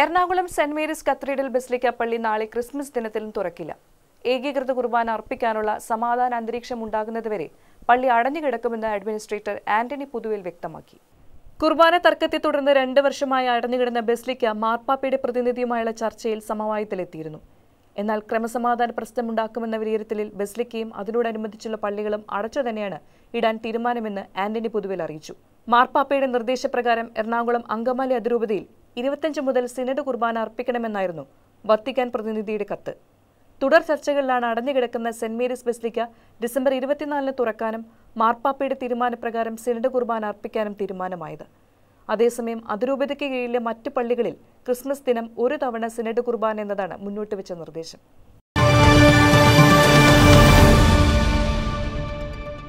Ernakulam Saint Mary's cathedral basilica പള്ളി നാളെ Christmas ദിനത്തിലും തുറക്കില്ല ഏകീകൃത കുർബാന അർപ്പിക്കാനുള്ള സമാധാന അന്തരീക്ഷം ഉണ്ടാകുന്നതുവരെ പള്ളി അടഞ്ഞുകിടക്കുമെന്ന് അഡ്മിനിസ്ട്രേറ്റർ ആന്റണി പുതുവേൽ വ്യക്തമാക്കി കുർബാന തർക്കത്തെ തുടർന്ന് രണ്ട് വർഷമായി അടഞ്ഞുകിടന്ന ബെസ്ലിക്ക മാർപ്പാപ്പയുടെ പ്രതിനിധിയുമായുള്ള ചർച്ചയിൽ സമവായത്തിലെത്തിയിരുന്നു എന്നാൽ ക്രമസമാധാന പ്രശ്നമുണ്ടാക്കുമെന്ന വിലയിരുത്തലിൽ അതിനോട് അതിനോടനുബന്ധിച്ചുള്ള പള്ളികളും അടച്ചു തന്നെയാണ് ഇടാൻ തീരുമാനമെന്ന് ആന്റണി പുതുവേൽ അറിയിച്ചു മാർപ്പാപ്പയുടെ നിർദ്ദേശപ്രകാരം എറണാകുളം അങ്കമാലി അതിരൂപതയിൽ ഇരുപത്തഞ്ച് മുതൽ സിനഡ് കുർബാന അർപ്പിക്കണമെന്നായിരുന്നു വത്തിക്കാൻ പ്രതിനിധിയുടെ കത്ത് തുടർ ചർച്ചകളിലാണ് അടഞ്ഞുകിടക്കുന്ന സെന്റ് മേരീസ് ബെസ്ലിക്ക ഡിസംബർ ഇരുപത്തിനാലിന് തുറക്കാനും മാർപ്പാപ്പയുടെ തീരുമാനപ്രകാരം സിനഡ് കുർബാന അർപ്പിക്കാനും തീരുമാനമായത് അതേസമയം അതിരൂപതയ്ക്ക് കീഴിലെ മറ്റ് പള്ളികളിൽ ക്രിസ്മസ് ദിനം ഒരു തവണ സിനഡ് കുർബാന എന്നതാണ് മുന്നോട്ട് വെച്ച നിർദ്ദേശം